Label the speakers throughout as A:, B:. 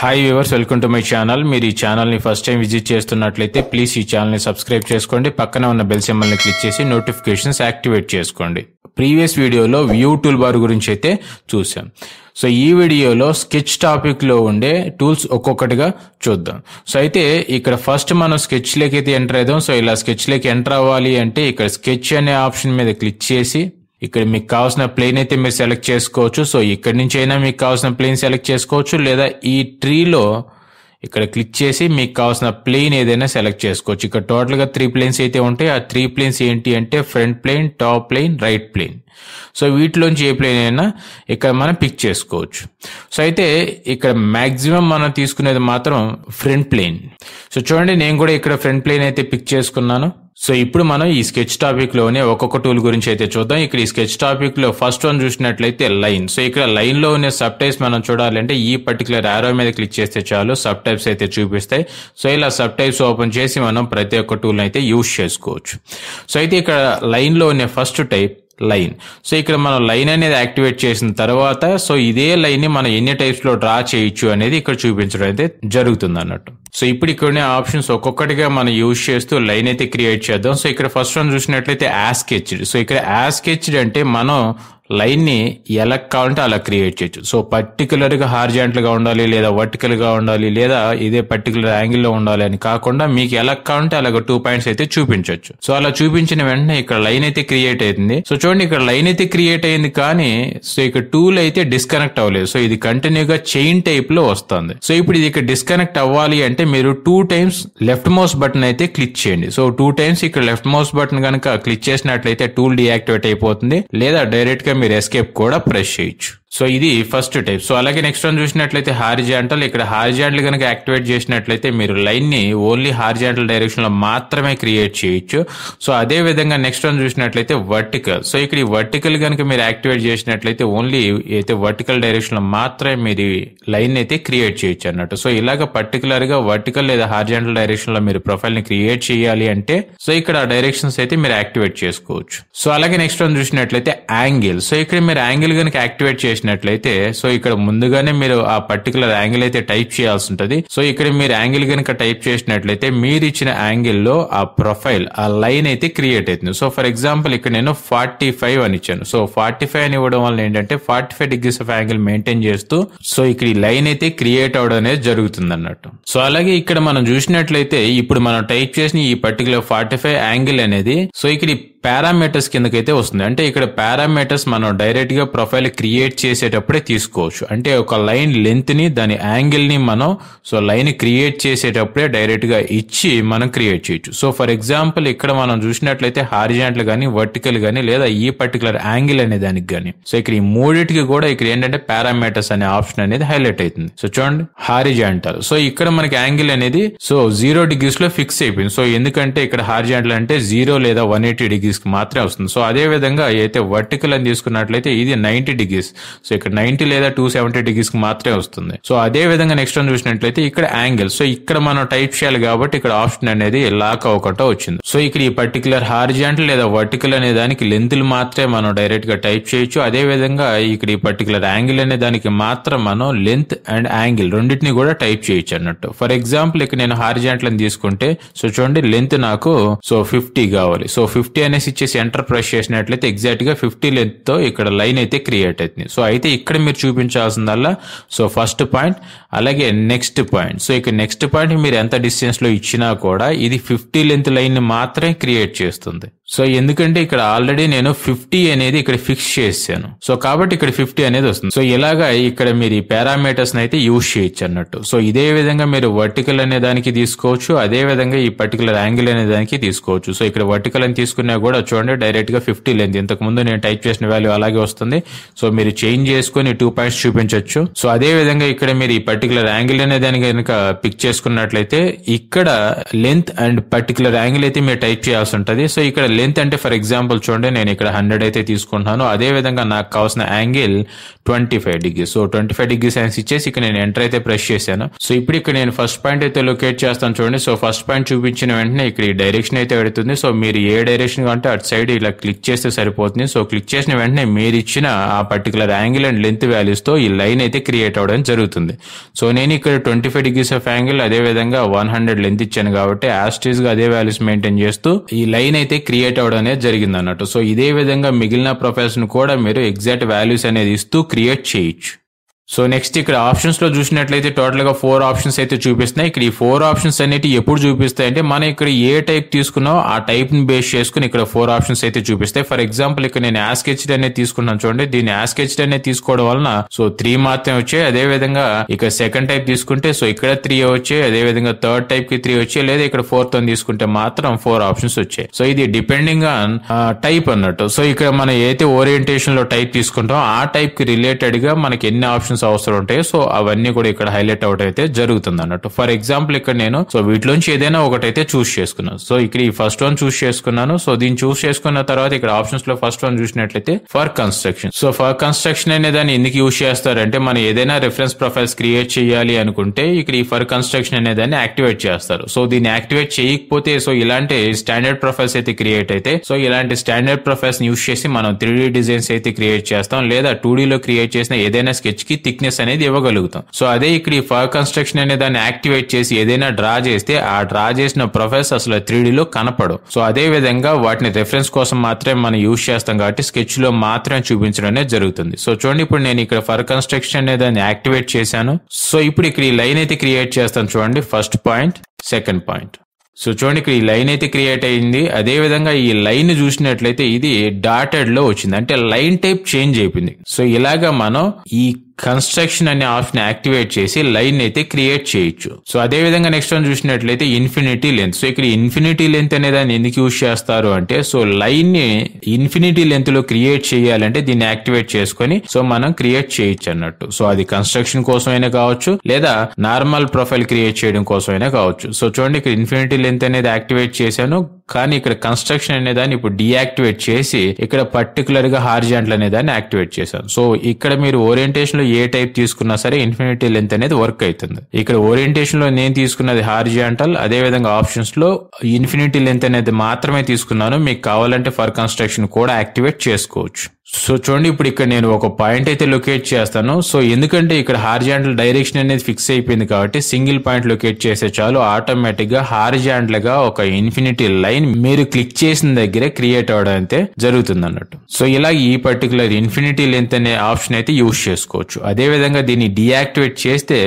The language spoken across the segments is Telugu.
A: hi viewers welcome to my channel మీరు ఈ ఛానల్ని ఫస్ట్ టైం విజిట్ చేస్తున్నట్లయితే ప్లీజ్ ఈ ఛానల్ని సబ్స్క్రైబ్ చేసుకోండి పక్కన ఉన్న బెల్ సింబల్ని క్లిక్ చేసి నోటిఫికేషన్స్ యాక్టివేట్ చేసుకోండి ప్రీవియస్ వీడియోలో వ్యూ టూల్ బార్ గురించి అయితే చూసాం సో ఈ వీడియోలో స్కెచ్ టాపిక్లో ఉండే టూల్స్ ఒక్కొక్కటిగా చూద్దాం సో అయితే ఇక్కడ ఫస్ట్ మనం స్కెచ్లోకి అయితే ఎంటర్ అవుదాం సో ఇలా స్కెచ్లోకి ఎంటర్ అవ్వాలి అంటే ఇక్కడ స్కెచ్ అనే ఆప్షన్ మీద క్లిక్ చేసి ఇక్కడ మీకు కావాల్సిన ప్లేన్ అయితే మీరు సెలెక్ట్ చేసుకోవచ్చు సో ఇక్కడ నుంచి అయినా మీకు కావాల్సిన ప్లేన్ సెలెక్ట్ చేసుకోవచ్చు లేదా ఈ ట్రీలో ఇక్కడ క్లిక్ చేసి మీకు కావాల్సిన ప్లేన్ ఏదైనా సెలెక్ట్ చేసుకోవచ్చు ఇక్కడ టోటల్గా త్రీ ప్లేన్స్ అయితే ఉంటాయి ఆ త్రీ ప్లేన్స్ ఏంటి అంటే front plane top plane right plane so వీటిలోంచి ఏ ప్లేన్ అయినా ఇక్కడ మనం పిక్ చేసుకోవచ్చు సో అయితే ఇక్కడ మ్యాక్సిమం మనం తీసుకునేది మాత్రం ఫ్రంట్ ప్లేన్ సో చూడండి నేను కూడా ఇక్కడ ఫ్రంట్ ప్లేన్ అయితే పిక్ చేసుకున్నాను సో ఇప్పుడు మనం ఈ స్కెచ్ టాపిక్ లోనే ఒక్కొక్క టూల్ గురించి అయితే చూద్దాం ఇక్కడ ఈ స్కెచ్ టాపిక్ లో ఫస్ట్ వన్ చూసినట్లయితే లైన్ సో ఇక్కడ లైన్ లో ఉన్న సబ్ టైప్స్ మనం చూడాలంటే ఈ పర్టికులర్ ఆరో మీద క్లిక్ చేస్తే చాలు సబ్ టైప్స్ అయితే చూపిస్తాయి సో ఇలా సబ్ టైప్స్ ఓపెన్ చేసి మనం ప్రతి ఒక్క టూల్ అయితే యూజ్ చేసుకోవచ్చు సో అయితే ఇక్కడ లైన్ లో ఉన్న ఫస్ట్ టైప్ లైన్ సో ఇక్కడ మనం లైన్ అనేది యాక్టివేట్ చేసిన తర్వాత సో ఇదే లైన్ ని మనం ఎన్ని టైప్స్ లో డ్రా చేయొచ్చు అనేది ఇక్కడ చూపించడం అయితే జరుగుతుంది అన్నట్టు సో ఇప్పుడు ఉన్న ఆప్షన్స్ ఒక్కొక్కటిగా మనం యూజ్ చేస్తూ లైన్ అయితే క్రియేట్ చేద్దాం సో ఇక్కడ ఫస్ట్ వన్ చూసినట్లయితే యాస్కెచ్డ్ సో ఇక్కడ యాస్కెచ్డ్ అంటే మనం లైన్ని ఎలా కావాలంటే అలా క్రియేట్ చేయొచ్చు సో పర్టికులర్గా గా ఉండాలి లేదా వర్టికల్గా ఉండాలి లేదా ఇదే పర్టికులర్ యాంగిల్లో ఉండాలి అని కాకుండా మీకు ఎలా కావాలంటే అలాగ టూ పాయింట్స్ అయితే చూపించవచ్చు సో అలా చూపించిన వెంటనే ఇక్కడ లైన్ అయితే క్రియేట్ అయింది సో చూడండి ఇక్కడ లైన్ అయితే క్రియేట్ అయింది కానీ సో ఇక్కడ టూల్ అయితే డిస్కనెక్ట్ అవ్వలేదు సో ఇది కంటిన్యూగా చైన్ టైప్ లో వస్తుంది సో ఇప్పుడు ఇది ఇక్కడ డిస్కనెక్ట్ అవ్వాలి అంటే మీరు two times left mouse button అయితే క్లిక్ చేయండి సో టూ టైమ్స్ ఇక్కడ లెఫ్ట్ మౌస్ బటన్ కనుక క్లిక్ చేసినట్లయితే టూల్ డియాక్టివేట్ అయిపోతుంది లేదా డైరెక్ట్ గా మీరు ఎస్కేప్ కూడా ప్రెస్ చేయొచ్చు సో ఇది ఫస్ట్ టైప్ సో అలాగే నెక్స్ట్ వన్ చూసినట్లయితే జాంటల్ ఇక్కడ హారిజాంటల్ కనుక యాక్టివేట్ చేసినట్లయితే మీరు లైన్ని ఓన్లీ డైరెక్షన్ లో మాత్రమే క్రియేట్ చేయొచ్చు సో అదే విధంగా నెక్స్ట్ వన్ చూసినట్లయితే వర్టికల్ సో ఇక్కడ ఈ వర్టికల్ కనుక మీరు యాక్టివేట్ చేసినట్లయితే ఓన్లీ అయితే వర్టికల్ డైరెక్షన్ లో మాత్రమే మీరు లైన్ అయితే క్రియేట్ చేయొచ్చు అన్నట్టు సో ఇలాగ పర్టికులర్గా వర్టికల్ లేదా డైరెక్షన్ డైరెక్షన్లో మీరు ప్రొఫైల్ని క్రియేట్ చేయాలి అంటే సో ఇక్కడ డైరెక్షన్స్ అయితే మీరు యాక్టివేట్ చేసుకోవచ్చు సో అలాగే నెక్స్ట్ వన్ చూసినట్లయితే యాంగిల్ సో ఇక్కడ మీరు యాంగిల్ కనుక యాక్టివేట్ చేసి చేసినట్లయితే సో ఇక్కడ ముందుగానే మీరు ఆ పర్టికులర్ యాంగిల్ అయితే టైప్ చేయాల్సి ఉంటుంది సో ఇక్కడ మీరు యాంగిల్ కనుక టైప్ చేసినట్లయితే మీరు ఇచ్చిన యాంగిల్ లో ఆ ప్రొఫైల్ ఆ లైన్ అయితే క్రియేట్ అవుతుంది సో ఫర్ ఎగ్జాంపుల్ ఇక్కడ నేను ఫార్టీ ఫైవ్ అని ఇచ్చాను సో ఫార్టీ ఫైవ్ అని ఇవ్వడం వల్ల ఏంటంటే forty five degrees of angle maintain చేస్తూ సో ఇక్కడ ఈ లైన్ అయితే క్రియేట్ అవడం అనేది జరుగుతుంది అన్నట్టు సో అలాగే ఇక్కడ మనం చూసినట్లయితే ఇప్పుడు మనం టైప్ చేసిన ఈ పర్టికులర్ ఫార్టీ ఫైవ్ యాంగిల్ అనేది సో ఇక్కడ పారామీటర్స్ కిందకైతే వస్తుంది అంటే ఇక్కడ పారామీటర్స్ మనం డైరెక్ట్ గా ప్రొఫైల్ క్రియేట్ చేసేటప్పుడే తీసుకోవచ్చు అంటే ఒక లైన్ లెంత్ ని దాని యాంగిల్ ని మనం సో లైన్ క్రియేట్ చేసేటప్పుడే డైరెక్ట్ గా ఇచ్చి మనం క్రియేట్ చేయొచ్చు సో ఫర్ ఎగ్జాంపుల్ ఇక్కడ మనం చూసినట్లయితే హారిజాంటల్ గానీ వర్టికల్ గానీ లేదా ఈ పర్టికులర్ యాంగిల్ అనే దానికి గానీ సో ఇక్కడ ఈ మూడిటికి కూడా ఇక్కడ ఏంటంటే పారామీటర్స్ అనే ఆప్షన్ అనేది హైలైట్ అవుతుంది సో చూడండి హారిజాంటల్ సో ఇక్కడ మనకి యాంగిల్ అనేది సో జీరో డిగ్రీస్ లో ఫిక్స్ అయిపోయింది సో ఎందుకంటే ఇక్కడ హారిజాంటల్ అంటే జీరో లేదా వన్ ఎయిటీ డిగ్రీస్ కి మాత్రమే వస్తుంది సో అదే విధంగా అయితే వర్టికల్ అని తీసుకున్నట్లయితే ఇది నైంటీ డిగ్రీస్ సో ఇక్కడ నైంటీ లేదా టూ సెవెంటీ కి మాత్రమే వస్తుంది సో అదే విధంగా నెక్స్ట్ వన్ చూసినట్లయితే ఇక్కడ యాంగిల్ సో ఇక్కడ మనం టైప్ చేయాలి కాబట్టి ఇక్కడ ఆప్షన్ అనేది లాక్ అవకటో వచ్చింది సో ఇక్కడ ఈ పర్టికులర్ హార్జాంటల్ లేదా వర్టికల్ అనే దానికి లెంత్ మాత్రమే మనం డైరెక్ట్ గా టైప్ చేయొచ్చు అదే విధంగా ఇక్కడ ఈ పర్టికులర్ యాంగిల్ అనే దానికి మాత్రం మనం లెంత్ అండ్ యాంగిల్ రెండింటిని కూడా టైప్ చేయొచ్చు అన్నట్టు ఫర్ ఎగ్జాంపుల్ ఇక్కడ నేను హార్జాంటల్ అని తీసుకుంటే సో చూడండి లెంత్ నాకు సో ఫిఫ్టీ కావాలి సో ఫిఫ్టీ అనే థిక్నెస్ ఇచ్చేసి ఎంటర్ ప్రెస్ చేసినట్లయితే ఎగ్జాక్ట్గా ఫిఫ్టీ లెంత్తో ఇక్కడ లైన్ అయితే క్రియేట్ అవుతుంది సో అయితే ఇక్కడ మీరు చూపించాల్సిందల్లా సో ఫస్ట్ పాయింట్ అలాగే నెక్స్ట్ పాయింట్ సో ఇక నెక్స్ట్ పాయింట్ మీరు ఎంత డిస్టెన్స్లో ఇచ్చినా కూడా ఇది ఫిఫ్టీ లెంత్ లైన్ మాత్రమే క్రియేట్ చేస్తుంది సో ఎందుకంటే ఇక్కడ ఆల్రెడీ నేను ఫిఫ్టీ అనేది ఇక్కడ ఫిక్స్ చేశాను సో కాబట్టి ఇక్కడ ఫిఫ్టీ అనేది వస్తుంది సో ఇలాగా ఇక్కడ మీరు ఈ పారామీటర్స్ అయితే యూజ్ చేయొచ్చు అన్నట్టు సో ఇదే విధంగా మీరు వర్టికల్ అనే దానికి తీసుకోవచ్చు అదే విధంగా ఈ పర్టికులర్ యాంగిల్ అనే దానికి తీసుకోవచ్చు సో ఇక్కడ వర్టికల్ అని తీసుకున్నా కూడా చూడండి డైరెక్ట్ గా ఫిఫ్టీ లెంత్ ఇంతకు ముందు నేను టైప్ చేసిన వాల్యూ అలాగే వస్తుంది సో మీరు చేంజ్ చేసుకుని టూ పాయింట్స్ చూపించవచ్చు సో అదే విధంగా ఇక్కడ మీరు ఈ పర్టికులర్ యాంగిల్ అనే దానికి కనుక పిక్ చేసుకున్నట్లయితే ఇక్కడ లెంత్ అండ్ పర్టికులర్ యాంగిల్ అయితే మీరు టైప్ చేయాల్సి ఉంటుంది సో ఇక్కడ లెంత్ అంటే ఫర్ ఎగ్జాంపుల్ చూడండి నేను ఇక్కడ హండ్రెడ్ అయితే తీసుకుంటున్నాను అదే విధంగా నాకు కావాల్సిన angle twenty five degrees so twenty five degrees అనేసి ఇచ్చేసి ఇక్కడ నేను ఎంటర్ అయితే ప్రెస్ చేశాను సో ఇప్పుడు ఇక్కడ నేను ఫస్ట్ పాయింట్ అయితే లొకేట్ చేస్తాను చూడండి సో ఫస్ట్ పాయింట్ చూపించిన వెంటనే ఇక్కడ ఈ డైరెక్షన్ అయితే పెడుతుంది సో మీరు ఏ డైరెక్షన్ అంటే అటు సైడ్ ఇలా క్లిక్ చేస్తే సరిపోతుంది సో క్లిక్ చేసిన వెంటనే మీరు ఇచ్చిన ఆ పర్టికులర్ యాంగిల్ అండ్ లెంత్ తో ఈ లైన్ అయితే క్రియేట్ అవ్వడం జరుగుతుంది సో నేను ఇక్కడ twenty five degrees of angle అదే విధంగా వన్ హండ్రెడ్ లెంత్ ఇచ్చాను కాబట్టి యాస్టీస్ గా అదే వాల్యూస్ మెయింటైన్ చేస్తూ ఈ లైన్ అయితే క్రియేట్ క్రియేట్ అవ్వడం అనేది జరిగింది అన్నట్టు సో ఇదే విధంగా మిగిలిన ప్రొఫైల్స్ను కూడా మీరు ఎగ్జాక్ట్ వాల్యూస్ అనేది ఇస్తూ క్రియేట్ చేయొచ్చు సో నెక్స్ట్ ఇక్కడ ఆప్షన్స్ లో చూసినట్లయితే టోటల్ గా ఫోర్ ఆప్షన్స్ అయితే చూపిస్తున్నాయి ఇక్కడ ఈ ఫోర్ ఆప్షన్స్ అనేటి ఎప్పుడు చూపిస్తాయి అంటే మనం ఇక్కడ ఏ టైప్ తీసుకున్నామో ఆ టైప్ ని బేస్ చేసుకుని ఇక్కడ ఫోర్ ఆప్షన్స్ అయితే చూపిస్తాయి ఫర్ ఎగ్జాంపుల్ ఇక్కడ నేను యాస్కెచ్డ్ అనేది తీసుకున్నాను చూడండి దీన్ని యాస్కెచ్డ్ అనేది తీసుకోవడం వలన సో త్రీ మాత్రమే వచ్చాయి అదే విధంగా ఇక్కడ సెకండ్ టైప్ తీసుకుంటే సో ఇక్కడ త్రీ వచ్చాయి అదే విధంగా థర్డ్ టైప్ కి త్రీ వచ్చాయి లేదా ఇక్కడ ఫోర్త్ అని తీసుకుంటే మాత్రం ఫోర్ ఆప్షన్స్ వచ్చాయి సో ఇది డిపెండింగ్ ఆన్ టైప్ అన్నట్టు సో ఇక్కడ మనం ఏదైతే ఓరియంటేషన్ లో టైప్ తీసుకుంటామో ఆ టైప్ కి రిలేటెడ్ గా మనకి ఎన్ని ఆప్షన్స్ ఆప్షన్స్ అవసరం ఉంటాయి సో అవన్నీ కూడా ఇక్కడ హైలైట్ అవుట్ అయితే జరుగుతుంది అన్నట్టు ఫర్ ఎగ్జాంపుల్ ఇక్కడ నేను సో వీటిలోంచి ఏదైనా ఒకటైతే చూస్ చేసుకున్నాను సో ఇక్కడ ఈ ఫస్ట్ వన్ చూస్ చేసుకున్నాను సో దీన్ని చూస్ చేసుకున్న తర్వాత ఇక్కడ ఆప్షన్స్ లో ఫస్ట్ వన్ చూసినట్లయితే for construction so for construction అనే దాన్ని ఎందుకు యూజ్ చేస్తారంటే మనం ఏదైనా రిఫరెన్స్ ప్రొఫైల్స్ క్రియేట్ చేయాలి అనుకుంటే ఇక్కడ ఈ ఫర్ కన్స్ట్రక్షన్ అనే దాన్ని యాక్టివేట్ చేస్తారు సో దీన్ని యాక్టివేట్ చేయకపోతే సో ఇలాంటి స్టాండర్డ్ ప్రొఫైల్స్ అయితే క్రియేట్ అయితే సో ఇలాంటి స్టాండర్డ్ ప్రొఫైల్స్ యూజ్ చేసి మనం త్రీ డిజైన్స్ అయితే క్రియేట్ చేస్తాం లేదా టూ లో క్రియేట్ చేసిన ఏదైనా స్కెచ్ కి థిక్నెస్ అనేది ఇవ్వగలుగుతాం సో అదే ఇక్కడ ఈ ఫర్ కన్స్ట్రక్షన్ అనే దాన్ని యాక్టివేట్ చేసి ఏదైనా డ్రా చేస్తే ఆ డ్రా చేసిన ప్రొఫెస్ అసలు లో కనపడు సో అదే విధంగా వాటిని రెఫరెన్స్ కోసం మాత్రమే మనం యూజ్ చేస్తాం కాబట్టి స్కెచ్ లో మాత్రమే చూపించడం అనేది జరుగుతుంది సో చూడండి ఇప్పుడు నేను ఇక్కడ ఫర్ కన్స్ట్రక్షన్ అనే దాన్ని యాక్టివేట్ చేశాను సో ఇప్పుడు ఇక్కడ ఈ లైన్ అయితే క్రియేట్ చేస్తాను చూడండి first point second point so చూడండి ఇక్కడ ఈ లైన్ అయితే క్రియేట్ అయింది అదే విధంగా ఈ లైన్ చూసినట్లయితే ఇది డాటెడ్ లో వచ్చింది అంటే లైన్ టైప్ చేంజ్ అయిపోయింది సో ఇలాగా మనం ఈ కన్స్ట్రక్షన్ అనే ఆప్షన్ యాక్టివేట్ చేసి లైన్ అయితే క్రియేట్ చేయొచ్చు సో అదే విధంగా నెక్స్ట్ వన్ చూసినట్లయితే ఇన్ఫినిటీ లెంత్ సో ఇక్కడ ఇన్ఫినిటీ లెంత్ అనే దాన్ని ఎందుకు యూజ్ చేస్తారు అంటే సో లైన్ ని ఇన్ఫినిటీ లెంత్ లో క్రియేట్ చేయాలంటే దీన్ని యాక్టివేట్ చేసుకొని సో మనం క్రియేట్ చేయొచ్చు అన్నట్టు సో అది కన్స్ట్రక్షన్ కోసం అయినా కావచ్చు లేదా నార్మల్ ప్రొఫైల్ క్రియేట్ చేయడం కోసం అయినా కావచ్చు సో చూడండి ఇక్కడ ఇన్ఫినిటీ లెంత్ అనేది యాక్టివేట్ చేశాను కానీ ఇక్కడ కన్స్ట్రక్షన్ అనే దాన్ని ఇప్పుడు డియాక్టివేట్ చేసి ఇక్కడ పర్టికులర్ గా అనే దాన్ని యాక్టివేట్ చేశాను సో ఇక్కడ మీరు ఓరియంటేషన్ లో ఏ టైప్ తీసుకున్నా సరే ఇన్ఫినిటీ లెంత్ అనేది వర్క్ అవుతుంది ఇక్కడ ఓరియంటేషన్ లో నేను తీసుకున్నది హార్జాంటల్ అదే విధంగా ఆప్షన్స్ లో ఇన్ఫినిటీ లెంత్ అనేది మాత్రమే తీసుకున్నాను మీకు కావాలంటే ఫర్ కన్స్ట్రక్షన్ కూడా యాక్టివేట్ చేసుకోవచ్చు సో చూడండి ఇప్పుడు ఇక్కడ నేను ఒక పాయింట్ అయితే లొకేట్ చేస్తాను సో ఎందుకంటే ఇక్కడ హార్జాంటల్ డైరెక్షన్ అనేది ఫిక్స్ అయిపోయింది కాబట్టి సింగిల్ పాయింట్ లొకేట్ చేస్తే చాలు ఆటోమేటిక్ గా హార్జాంటల్ గా ఒక ఇన్ఫినిటీ లైన్ మీరు క్లిక్ చేసిన దగ్గరే క్రియేట్ అవడం అయితే జరుగుతుంది అన్నట్టు సో ఇలా ఈ పర్టికులర్ ఇన్ఫినిటీ లెంత్ అనే ఆప్షన్ అయితే యూస్ చేసుకోవచ్చు అదే విధంగా దీన్ని డియాక్టివేట్ చేస్తే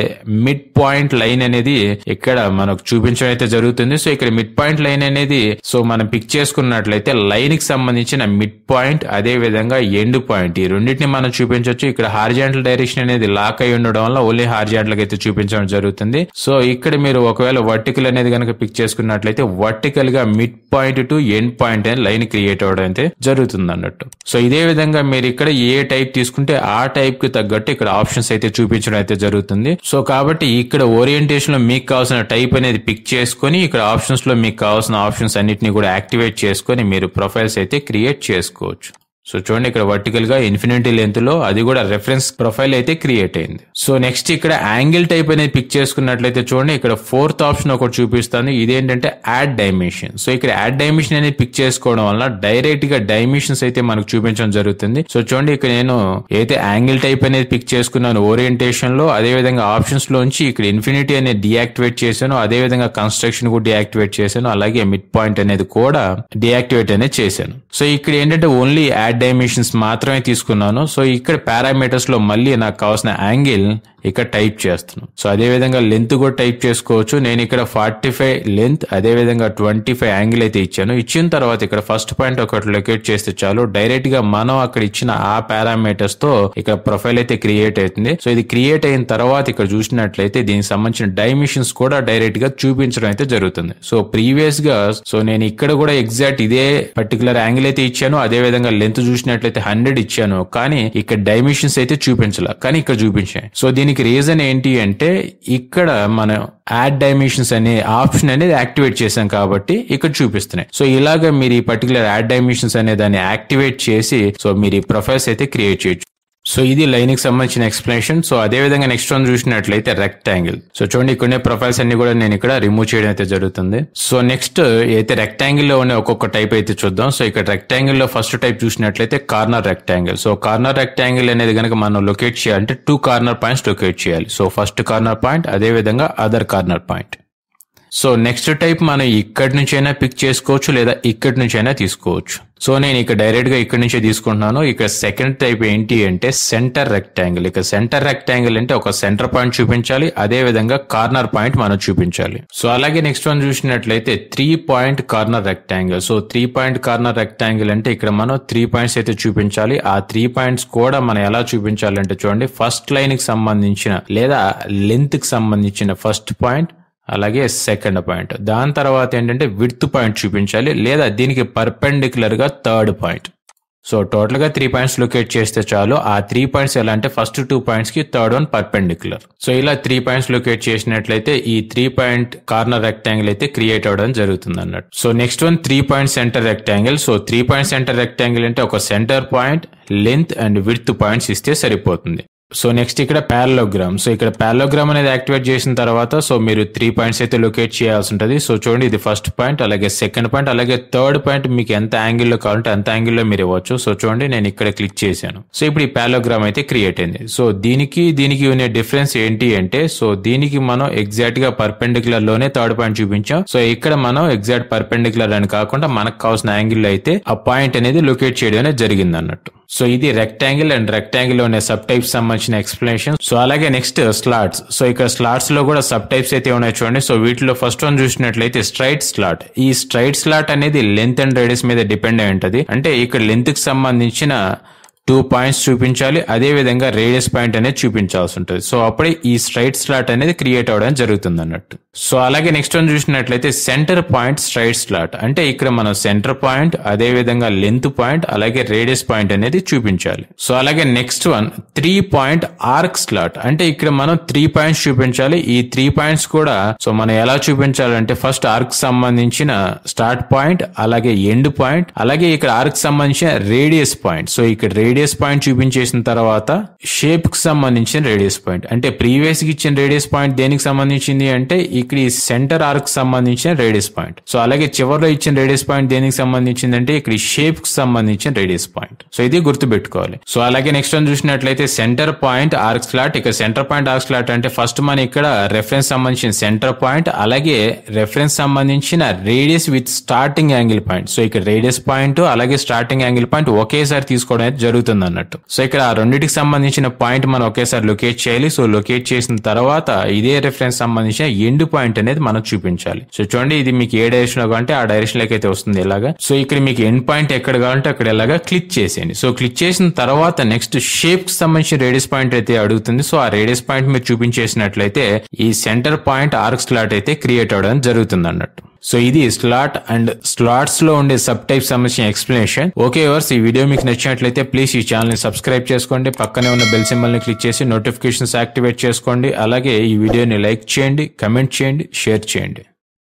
A: మిడ్ పాయింట్ లైన్ అనేది ఇక్కడ మనకు చూపించడం అయితే జరుగుతుంది సో ఇక్కడ మిడ్ పాయింట్ లైన్ అనేది సో మనం పిక్ చేసుకున్నట్లయితే లైన్ కి సంబంధించిన మిడ్ పాయింట్ అదే విధంగా ఎండ్ పాయింట్ ఈ రెండింటిని మనం చూపించవచ్చు ఇక్కడ హార్జాంటల్ డైరెక్షన్ అనేది లాక్ అయి ఉండడం వల్ల ఓన్లీ హార్జాంటల్ అయితే చూపించడం జరుగుతుంది సో ఇక్కడ మీరు ఒకవేళ వర్టికల్ అనేది కనుక పిక్ చేసుకున్నట్లయితే వర్టికల్ గా mid point to end point అనే లైన్ క్రియేట్ అవడం అయితే జరుగుతుంది అన్నట్టు సో ఇదే విధంగా మీరు ఇక్కడ ఏ టైప్ తీసుకుంటే ఆ టైప్ కి తగ్గట్టు ఇక్కడ ఆప్షన్స్ అయితే చూపించడం అయితే జరుగుతుంది సో కాబట్టి ఇక్కడ ఓరియంటేషన్ లో మీకు కావాల్సిన టైప్ అనేది పిక్ చేసుకుని ఇక్కడ ఆప్షన్స్ లో మీకు కావాల్సిన ఆప్షన్స్ అన్నిటిని కూడా యాక్టివేట్ చేసుకుని మీరు ప్రొఫైల్స్ అయితే క్రియేట్ చేసుకోవచ్చు సో చూడండి ఇక్కడ వర్టికల్ గా ఇన్ఫినిటీ లెంత్ లో అది కూడా రెఫరెన్స్ ప్రొఫైల్ అయితే క్రియేట్ అయింది సో నెక్స్ట్ ఇక్కడ యాంగిల్ టైప్ అనేది పిక్ చేసుకున్నట్లయితే చూడండి ఇక్కడ ఫోర్త్ ఆప్షన్ ఒకటి చూపిస్తాను ఇదేంటంటే యాడ్ డైమెన్షన్ సో ఇక్కడ యాడ్ డైమెన్షన్ అనేది పిక్ చేసుకోవడం వల్ల డైరెక్ట్ గా డైమెన్షన్స్ అయితే మనకు చూపించడం జరుగుతుంది సో చూడండి ఇక్కడ నేను అయితే యాంగిల్ టైప్ అనేది పిక్ చేసుకున్నాను ఓరియంటేషన్ లో అదే విధంగా ఆప్షన్స్ లోంచి ఇక్కడ ఇన్ఫినిటీ అనేది డియాక్టివేట్ చేశాను అదే విధంగా కన్స్ట్రక్షన్ కూడా డియాక్టివేట్ చేశాను అలాగే మిడ్ పాయింట్ అనేది కూడా డియాక్టివేట్ అనేది చేశాను సో ఇక్కడ ఏంటంటే ఓన్లీ యాడ్ యాడ్ డైమెన్షన్స్ మాత్రమే తీసుకున్నాను సో ఇక్కడ పారామీటర్స్ లో మళ్ళీ నాకు కావాల్సిన యాంగిల్ ఇక్కడ టైప్ చేస్తున్నాను సో అదే విధంగా లెంత్ కూడా టైప్ చేసుకోవచ్చు నేను ఇక్కడ ఫార్టీ ఫైవ్ లెంత్ అదే విధంగా ట్వంటీ ఫైవ్ యాంగిల్ అయితే ఇచ్చాను ఇచ్చిన తర్వాత ఇక్కడ ఫస్ట్ పాయింట్ ఒకటి లొకేట్ చేస్తే చాలు డైరెక్ట్ గా మనం అక్కడ ఇచ్చిన ఆ పారామీటర్స్ తో ఇక్కడ ప్రొఫైల్ అయితే క్రియేట్ అవుతుంది సో ఇది క్రియేట్ అయిన తర్వాత ఇక్కడ చూసినట్లయితే దీనికి సంబంధించిన డైమిషన్స్ కూడా డైరెక్ట్ గా చూపించడం అయితే జరుగుతుంది సో ప్రీవియస్ గా సో నేను ఇక్కడ కూడా ఎగ్జాక్ట్ ఇదే పర్టికులర్ యాంగిల్ అయితే ఇచ్చాను అదే విధంగా లెంత్ చూసినట్లయితే హండ్రెడ్ ఇచ్చాను కానీ ఇక్కడ డైమెన్షన్స్ అయితే చూపించలే కానీ ఇక్కడ చూపించాయి సో దీనికి రీజన్ ఏంటి అంటే ఇక్కడ మనం యాడ్ డైమెన్షన్స్ అనే ఆప్షన్ అనేది యాక్టివేట్ చేశాం కాబట్టి ఇక్కడ చూపిస్తున్నాయి సో ఇలాగ మీరు ఈ పర్టికులర్ యాడ్ డైమెన్షన్స్ అనే దాన్ని యాక్టివేట్ చేసి సో మీరు ఈ ప్రొఫైల్స్ అయితే క్రియేట్ చేయొచ్చు సో ఇది లైన్కి సంబంధించిన ఎక్స్ప్లెనేషన్ సో అదే విధంగా నెక్స్ట్ వన్ చూసినట్లయితే రెక్టాంగిల్ సో చూడండి కొన్ని ప్రొఫైల్స్ అన్ని కూడా నేను ఇక్కడ రిమూవ్ చేయడం అయితే జరుగుతుంది సో నెక్స్ట్ అయితే రెక్టాంగిల్ లో ఉన్న ఒక్కొక్క టైప్ అయితే చూద్దాం సో ఇక్కడ రెక్టాంగిల్ లో ఫస్ట్ టైప్ చూసినట్లయితే corner rectangle so corner rectangle అనేది కనుక మనం లొకేట్ చేయాలంటే టూ కార్నర్ పాయింట్స్ లొకేట్ చేయాలి సో ఫస్ట్ కార్నర్ పాయింట్ అదే విధంగా other corner point so next type మనం ఇక్కడి నుంచైనా పిక్ చేసుకోవచ్చు లేదా ఇక్కడి నుంచైనా తీసుకోవచ్చు సో నేను ఇక్కడ డైరెక్ట్ గా ఇక్కడ నుంచే తీసుకుంటున్నాను ఇక్కడ సెకండ్ టైప్ ఏంటి అంటే సెంటర్ రెక్టాంగిల్ ఇక్కడ సెంటర్ రెక్టాంగిల్ అంటే ఒక సెంటర్ పాయింట్ చూపించాలి అదే విధంగా కార్నర్ పాయింట్ మనం చూపించాలి సో అలాగే నెక్స్ట్ వన్ చూసినట్లయితే three point corner rectangle so three point corner rectangle అంటే ఇక్కడ మనం త్రీ పాయింట్స్ అయితే చూపించాలి ఆ త్రీ పాయింట్స్ కూడా మనం ఎలా చూపించాలంటే చూడండి ఫస్ట్ లైన్ కి సంబంధించిన లేదా లెంత్ కి సంబంధించిన ఫస్ట్ పాయింట్ అలాగే సెకండ్ పాయింట్ దాని తర్వాత ఏంటంటే విడ్త్ పాయింట్ చూపించాలి లేదా దీనికి పర్పెండిక్యులర్గా థర్డ్ పాయింట్ సో టోటల్గా త్రీ పాయింట్స్ లొకేట్ చేస్తే చాలు ఆ త్రీ పాయింట్స్ ఎలా అంటే ఫస్ట్ టూ పాయింట్స్కి థర్డ్ వన్ పర్పెండిక్యులర్ సో ఇలా త్రీ పాయింట్స్ లొకేట్ చేసినట్లయితే ఈ త్రీ పాయింట్ కార్నర్ రెక్టాంగిల్ అయితే క్రియేట్ అవ్వడం జరుగుతుంది అన్నట్టు so next one three point centre rectangle so three point centre rectangle అంటే ఒక centre point length and width points ఇస్తే సరిపోతుంది సో నెక్స్ట్ ఇక్కడ ప్యారలోగ్రామ్ సో ఇక్కడ ప్యారలోగ్రామ్ అనేది యాక్టివేట్ చేసిన తర్వాత సో మీరు త్రీ పాయింట్స్ అయితే లొకేట్ చేయాల్సి ఉంటుంది సో చూడండి ఇది ఫస్ట్ పాయింట్ అలాగే సెకండ్ పాయింట్ అలాగే థర్డ్ పాయింట్ మీకు ఎంత యాంగిల్లో కావాలంటే అంత యాంగిల్లో మీరు ఇవ్వచ్చు సో చూడండి నేను ఇక్కడ క్లిక్ చేశాను సో ఇప్పుడు ఈ ప్యారలోగ్రామ్ అయితే క్రియేట్ అయింది సో దీనికి దీనికి ఉన్న డిఫరెన్స్ ఏంటి అంటే సో దీనికి మనం ఎగ్జాక్ట్ గా పర్పెండికులర్ లోనే థర్డ్ పాయింట్ చూపించాం సో ఇక్కడ మనం ఎగ్జాక్ట్ పర్పెండిక్యులర్ అని కాకుండా మనకు కావాల్సిన యాంగిల్ అయితే ఆ పాయింట్ అనేది లొకేట్ చేయడం అనేది జరిగింది అన్నట్టు సో ఇది రెక్టాంగిల్ అండ్ రెక్టాంగిల్ ఉన్న సబ్ టైప్ సంబంధించి సంబంధించిన ఎక్స్ప్లెనేషన్ సో అలాగే నెక్స్ట్ స్లాట్స్ సో ఇక్కడ స్లాట్స్ లో కూడా సబ్ టైప్స్ అయితే ఉన్నాయి చూడండి సో వీటిలో ఫస్ట్ వన్ చూసినట్లయితే స్ట్రైట్ స్లాట్ ఈ స్ట్రైట్ స్లాట్ అనేది లెంత్ అండ్ రేడియస్ మీద డిపెండ్ అయి ఉంటుంది అంటే ఇక్కడ లెంత్ కి సంబంధించిన టూ పాయింట్స్ చూపించాలి అదేవిధంగా రేడియస్ పాయింట్ అనేది చూపించాల్సి ఉంటుంది సో అప్పుడే ఈ స్ట్రైట్ స్లాట్ అనేది క్రియేట్ అవ్వడం జరుగుతుంది అన్నట్టు సో అలాగే నెక్స్ట్ వన్ చూసినట్లయితే సెంటర్ పాయింట్ స్ట్రైట్ స్లాట్ అంటే ఇక్కడ మనం సెంటర్ పాయింట్ అదేవిధంగా లెంత్ పాయింట్ అలాగే రేడియస్ పాయింట్ అనేది చూపించాలి సో అలాగే next one three point arc slot అంటే ఇక్కడ మనం త్రీ పాయింట్స్ చూపించాలి ఈ త్రీ పాయింట్స్ కూడా సో మనం ఎలా చూపించాలంటే ఫస్ట్ ఆర్క్ సంబంధించిన స్టార్ట్ పాయింట్ అలాగే ఎండ్ పాయింట్ అలాగే ఇక్కడ ఆర్క్ సంబంధించిన రేడియస్ పాయింట్ సో ఇక్కడ రేడియస్ రేడియస్ పాయింట్ చూపించేసిన తర్వాత షేప్ కి సంబంధించిన రేడియస్ పాయింట్ అంటే ప్రీవియస్ కి ఇచ్చిన రేడియస్ పాయింట్ దేనికి సంబంధించింది అంటే ఇక్కడ ఈ సెంటర్ ఆర్క్ సంబంధించిన రేడియస్ పాయింట్ సో అలాగే చివరిలో ఇచ్చిన రేడియస్ పాయింట్ దేనికి సంబంధించింది అంటే ఇక్కడ షేప్ కి సంబంధించిన రేడియస్ పాయింట్ సో ఇది గుర్తు పెట్టుకోవాలి సో అలాగే నెక్స్ట్ వన్ చూసినట్లయితే సెంటర్ పాయింట్ ఆర్క్ స్లాట్ ఇక్కడ సెంటర్ పాయింట్ ఆర్క్ స్లాట్ అంటే ఫస్ట్ మనం ఇక్కడ రెఫరెన్స్ సంబంధించిన సెంటర్ పాయింట్ అలాగే రెఫరెన్స్ సంబంధించిన radius with starting angle point so ఇక్కడ రేడియస్ పాయింట్ అలాగే స్టార్టింగ్ యాంగిల్ పాయింట్ ఒకేసారి తీసుకోవడం అయితే జరుగుతుంది జరుగుతుంది అన్నట్టు సో ఇక్కడ ఆ రెండింటికి సంబంధించిన పాయింట్ మనం ఒకేసారి లొకేట్ చేయాలి సో లొకేట్ చేసిన తర్వాత ఇదే రిఫరెన్స్ సంబంధించిన ఎండ్ పాయింట్ అనేది మనం చూపించాలి సో చూడండి ఇది మీకు ఏ డైరెక్షన్ లో అంటే ఆ డైరెక్షన్ లోకి అయితే వస్తుంది ఇలాగా సో ఇక్కడ మీకు ఎండ్ పాయింట్ ఎక్కడ కావాలంటే అక్కడ ఇలాగా క్లిక్ చేసేయండి సో క్లిక్ చేసిన తర్వాత నెక్స్ట్ షేప్ కి సంబంధించిన రేడియస్ పాయింట్ అయితే అడుగుతుంది సో ఆ రేడియస్ పాయింట్ మీరు చూపించేసినట్లయితే ఈ సెంటర్ పాయింట్ ఆర్క్ స్లాట్ అయితే క్రియేట్ అవడం జరుగుతుంది అన్నట్టు సో ఇది స్లాట్ అండ్ స్లాట్స్ లో ఉండే సబ్ టైప్ సంబంధించిన ఎక్స్ప్లెనేషన్ ఓకే వర్స్ ఈ వీడియో మీకు నచ్చినట్లయితే ప్లీజ్ ఈ ఛానల్ ని సబ్స్క్రైబ్ చేసుకోండి పక్కనే ఉన్న బెల్ సింబల్ ని క్లిక్ చేసి నోటిఫికేషన్స్ యాక్టివేట్ చేసుకోండి అలాగే ఈ వీడియోని లైక్ చేయండి కమెంట్ చేయండి షేర్ చేయండి